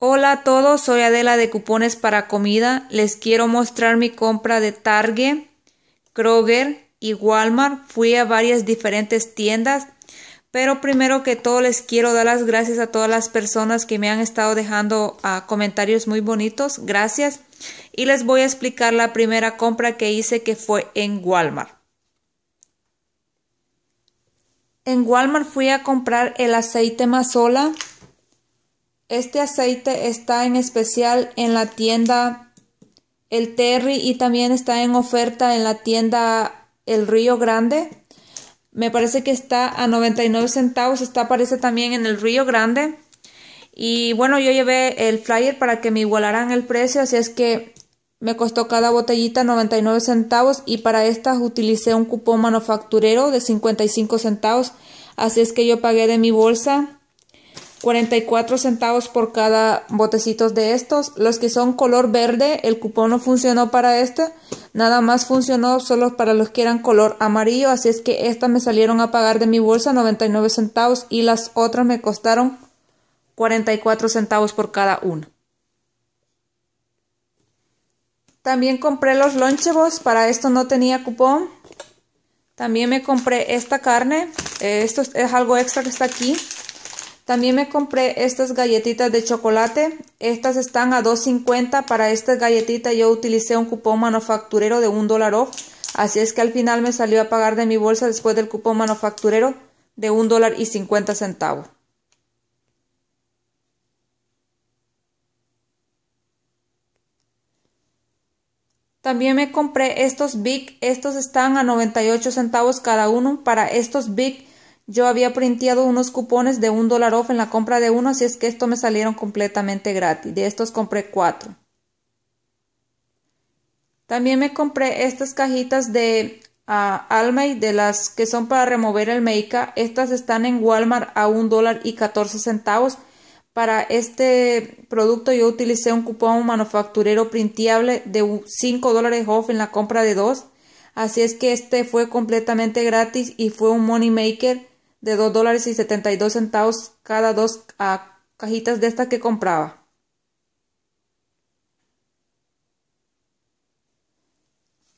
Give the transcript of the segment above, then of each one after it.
Hola a todos, soy Adela de Cupones para Comida. Les quiero mostrar mi compra de Target, Kroger y Walmart. Fui a varias diferentes tiendas, pero primero que todo les quiero dar las gracias a todas las personas que me han estado dejando ah, comentarios muy bonitos. Gracias. Y les voy a explicar la primera compra que hice que fue en Walmart. En Walmart fui a comprar el aceite mazola este aceite está en especial en la tienda El Terry y también está en oferta en la tienda El Río Grande. Me parece que está a 99 centavos, está aparece también en El Río Grande. Y bueno, yo llevé el flyer para que me igualaran el precio, así es que me costó cada botellita 99 centavos y para estas utilicé un cupón manufacturero de 55 centavos, así es que yo pagué de mi bolsa 44 centavos por cada botecito de estos. Los que son color verde, el cupón no funcionó para este, nada más funcionó solo para los que eran color amarillo, así es que estas me salieron a pagar de mi bolsa 99 centavos y las otras me costaron 44 centavos por cada una. También compré los lonchebos, para esto no tenía cupón. También me compré esta carne, eh, esto es algo extra que está aquí. También me compré estas galletitas de chocolate. Estas están a $2.50. Para estas galletitas yo utilicé un cupón manufacturero de 1$. dólar off. Así es que al final me salió a pagar de mi bolsa después del cupón manufacturero de un dólar y 50 centavos. También me compré estos Big, estos están a 98 centavos cada uno. Para estos Big yo había printeado unos cupones de un dólar off en la compra de uno, así es que esto me salieron completamente gratis. De estos compré cuatro. También me compré estas cajitas de ah, Almay, de las que son para remover el make-up. Estas están en Walmart a un dólar y 14 centavos. Para este producto yo utilicé un cupón manufacturero printable de 5 dólares off en la compra de dos. Así es que este fue completamente gratis y fue un money maker de 2 dólares y 72 centavos cada dos ah, cajitas de estas que compraba.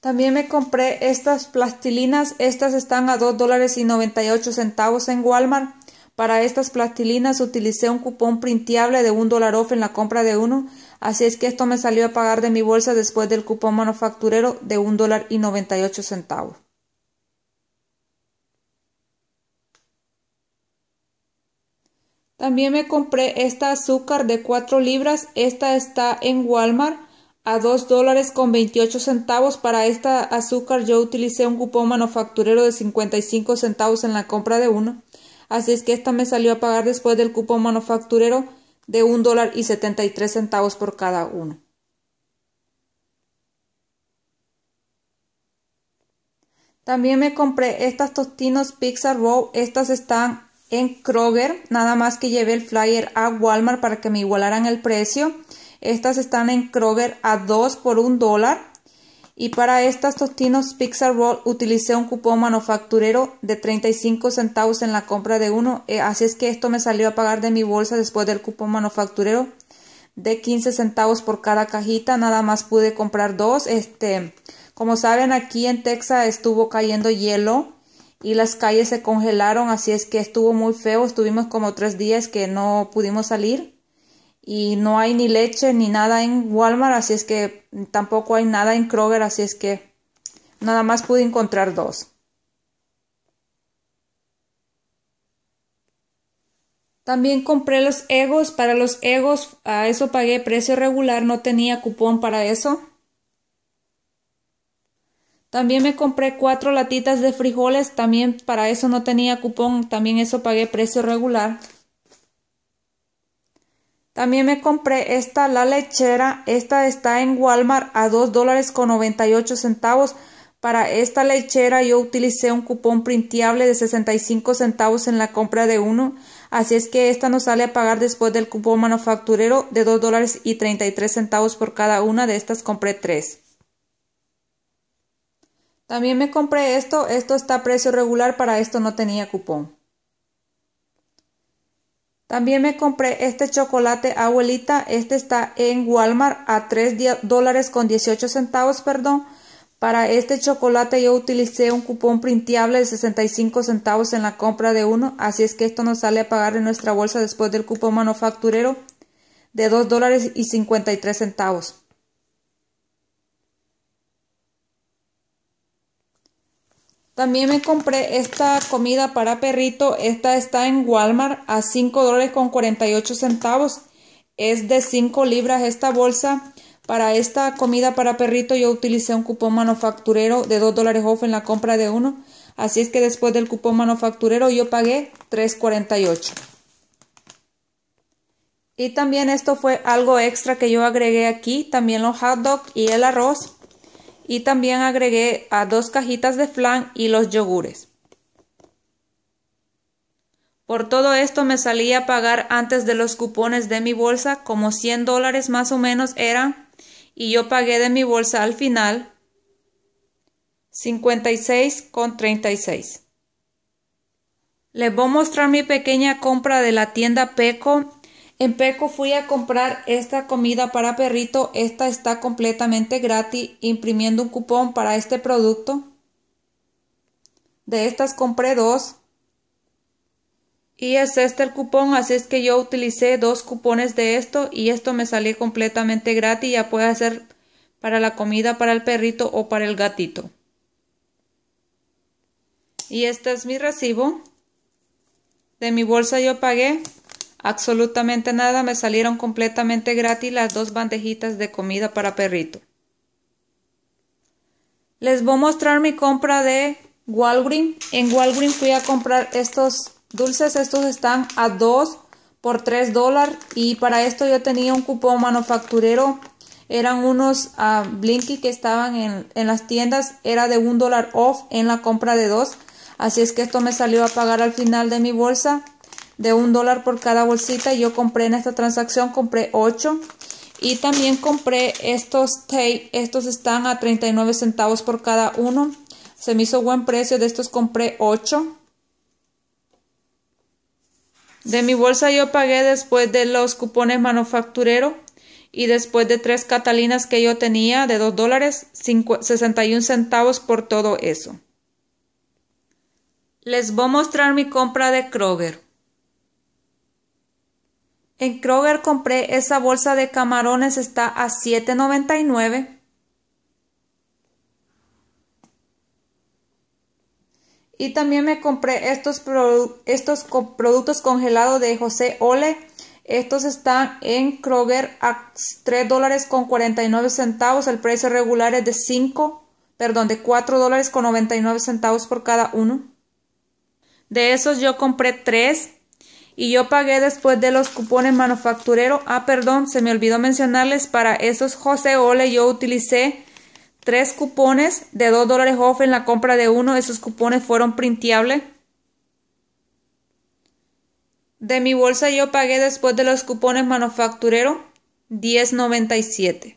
También me compré estas plastilinas, estas están a dos dólares y 98 centavos en Walmart. Para estas plastilinas utilicé un cupón printable de un dólar off en la compra de uno, así es que esto me salió a pagar de mi bolsa después del cupón manufacturero de un dólar y 98 centavos. También me compré esta azúcar de 4 libras. Esta está en Walmart a 2 dólares con 28 centavos. Para esta azúcar yo utilicé un cupón manufacturero de 55 centavos en la compra de uno. Así es que esta me salió a pagar después del cupón manufacturero de 1 dólar y 73 centavos por cada uno. También me compré estas tostinos Pixar Row, Estas están en Kroger, nada más que llevé el flyer a Walmart para que me igualaran el precio. Estas están en Kroger a 2 por 1 dólar. Y para estas tostinos Pixar Roll utilicé un cupón manufacturero de 35 centavos en la compra de uno. Eh, así es que esto me salió a pagar de mi bolsa después del cupón manufacturero de 15 centavos por cada cajita. Nada más pude comprar dos. Este, como saben, aquí en Texas estuvo cayendo hielo y las calles se congelaron, así es que estuvo muy feo, estuvimos como tres días que no pudimos salir y no hay ni leche ni nada en Walmart, así es que tampoco hay nada en Kroger, así es que nada más pude encontrar dos. También compré los egos, para los egos a ah, eso pagué precio regular, no tenía cupón para eso. También me compré cuatro latitas de frijoles, también para eso no tenía cupón, también eso pagué precio regular. También me compré esta, la lechera, esta está en Walmart a $2.98. dólares centavos. Para esta lechera yo utilicé un cupón printable de 65 centavos en la compra de uno, así es que esta nos sale a pagar después del cupón manufacturero de $2.33 dólares y centavos por cada una de estas compré tres. También me compré esto, esto está a precio regular, para esto no tenía cupón. También me compré este chocolate abuelita, este está en Walmart a 3 dólares con 18 centavos, perdón. Para este chocolate yo utilicé un cupón printable de 65 centavos en la compra de uno, así es que esto nos sale a pagar en nuestra bolsa después del cupón manufacturero de 2 dólares y 53 centavos. También me compré esta comida para perrito. Esta está en Walmart a 5 dólares con 48 centavos. Es de 5 libras esta bolsa. Para esta comida para perrito yo utilicé un cupón manufacturero de 2 dólares off en la compra de uno. Así es que después del cupón manufacturero yo pagué 3.48. Y también esto fue algo extra que yo agregué aquí. También los hot dogs y el arroz y también agregué a dos cajitas de flan y los yogures. Por todo esto me salía a pagar antes de los cupones de mi bolsa como 100 dólares más o menos era y yo pagué de mi bolsa al final 56,36. Les voy a mostrar mi pequeña compra de la tienda Peco en Peco fui a comprar esta comida para perrito, esta está completamente gratis, imprimiendo un cupón para este producto. De estas compré dos. Y es este el cupón, así es que yo utilicé dos cupones de esto y esto me salió completamente gratis, ya puede ser para la comida para el perrito o para el gatito. Y este es mi recibo. De mi bolsa yo pagué absolutamente nada, me salieron completamente gratis las dos bandejitas de comida para perrito. Les voy a mostrar mi compra de Walgreen. En Walgreen fui a comprar estos dulces. Estos están a 2 por 3 dólares. Y para esto yo tenía un cupón manufacturero. Eran unos ah, Blinky que estaban en, en, las tiendas. Era de un dólar off en la compra de dos Así es que esto me salió a pagar al final de mi bolsa de un dólar por cada bolsita. Yo compré en esta transacción, compré 8. Y también compré estos tape. Estos están a 39 centavos por cada uno. Se me hizo buen precio. De estos compré 8. De mi bolsa yo pagué después de los cupones manufacturero y después de tres catalinas que yo tenía de 2 dólares 61 centavos por todo eso. Les voy a mostrar mi compra de Kroger. En Kroger compré esa bolsa de camarones, está a $7.99. Y también me compré estos, estos productos congelados de José Ole. Estos están en Kroger a $3.49 dólares con 49 centavos. El precio regular es de 5, perdón, de $4.99 dólares con 99 centavos por cada uno. De esos yo compré 3 y yo pagué después de los cupones manufacturero. Ah, perdón, se me olvidó mencionarles, para esos José Ole yo utilicé tres cupones de 2 dólares off en la compra de uno. Esos cupones fueron printeables. De mi bolsa yo pagué después de los cupones manufacturero 10.97.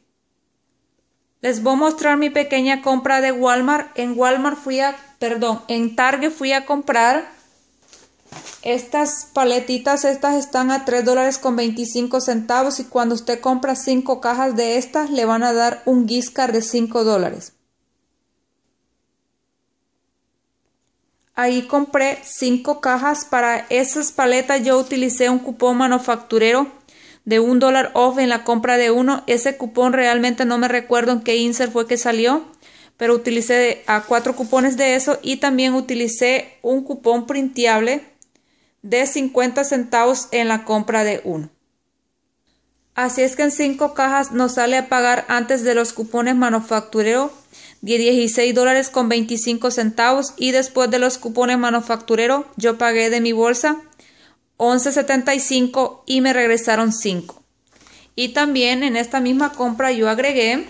Les voy a mostrar mi pequeña compra de Walmart. En Walmart fui a, perdón, en Target fui a comprar estas paletitas, estas están a 3 dólares con 25 centavos y cuando usted compra 5 cajas de estas le van a dar un guiscar de 5 dólares. Ahí compré 5 cajas. Para esas paletas yo utilicé un cupón manufacturero de un dólar off en la compra de uno. Ese cupón realmente no me recuerdo en qué insert fue que salió, pero utilicé a cuatro cupones de eso y también utilicé un cupón printeable de 50 centavos en la compra de uno. Así es que en 5 cajas nos sale a pagar antes de los cupones manufacturero. de 16 dólares con 25 centavos y después de los cupones manufacturero yo pagué de mi bolsa 11.75 y me regresaron 5. Y también en esta misma compra yo agregué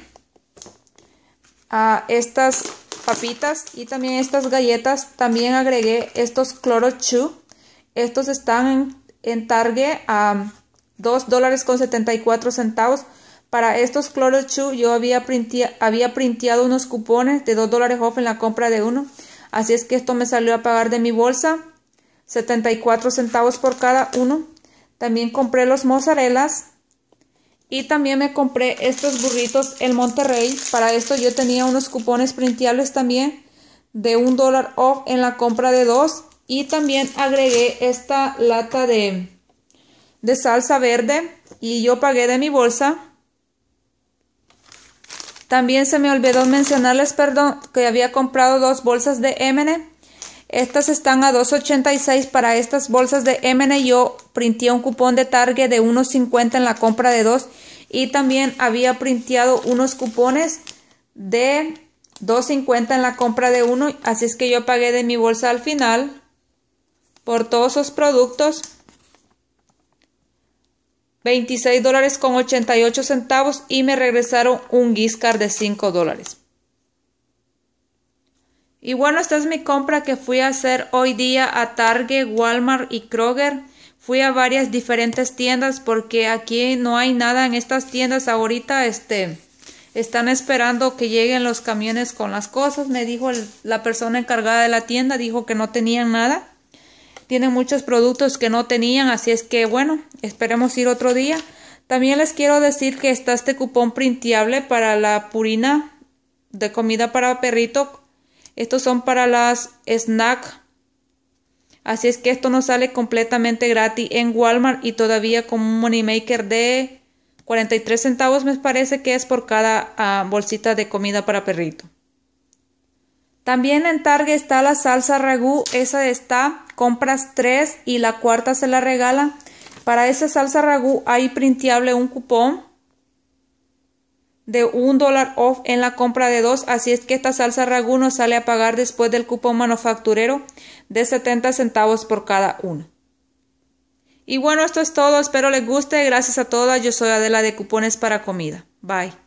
a estas papitas y también estas galletas, también agregué estos cloro estos están en, target a dos dólares con 74 centavos. Para estos Clorochu yo había, printado había unos cupones de 2 dólares off en la compra de uno. Así es que esto me salió a pagar de mi bolsa 74 centavos por cada uno. También compré los mozzarellas y también me compré estos burritos El Monterrey. Para esto yo tenía unos cupones printeables también de un dólar off en la compra de dos y también agregué esta lata de, de salsa verde y yo pagué de mi bolsa. También se me olvidó mencionarles, perdón, que había comprado dos bolsas de M&N Estas están a 2.86 para estas bolsas de M&N Yo printé un cupón de Target de 1.50 en la compra de dos y también había printeado unos cupones de 2.50 en la compra de uno, así es que yo pagué de mi bolsa al final por todos sus productos. 26 dólares con 88 centavos y me regresaron un guiscar de 5 dólares. Y bueno, esta es mi compra que fui a hacer hoy día a Target, Walmart y Kroger. Fui a varias diferentes tiendas porque aquí no hay nada en estas tiendas ahorita. Este, están esperando que lleguen los camiones con las cosas. Me dijo la persona encargada de la tienda, dijo que no tenían nada. Tiene muchos productos que no tenían, así es que bueno, esperemos ir otro día. También les quiero decir que está este cupón printable para la purina de comida para perrito. Estos son para las snacks. Así es que esto no sale completamente gratis en Walmart y todavía con un maker de 43 centavos me parece que es por cada ah, bolsita de comida para perrito. También en Target está la salsa ragú, esa está compras tres y la cuarta se la regala. Para esa salsa ragú hay printable un cupón de un dólar off en la compra de dos, así es que esta salsa ragú no sale a pagar después del cupón manufacturero de 70 centavos por cada uno. Y bueno, esto es todo, espero les guste, gracias a todas, yo soy Adela de Cupones para Comida. Bye.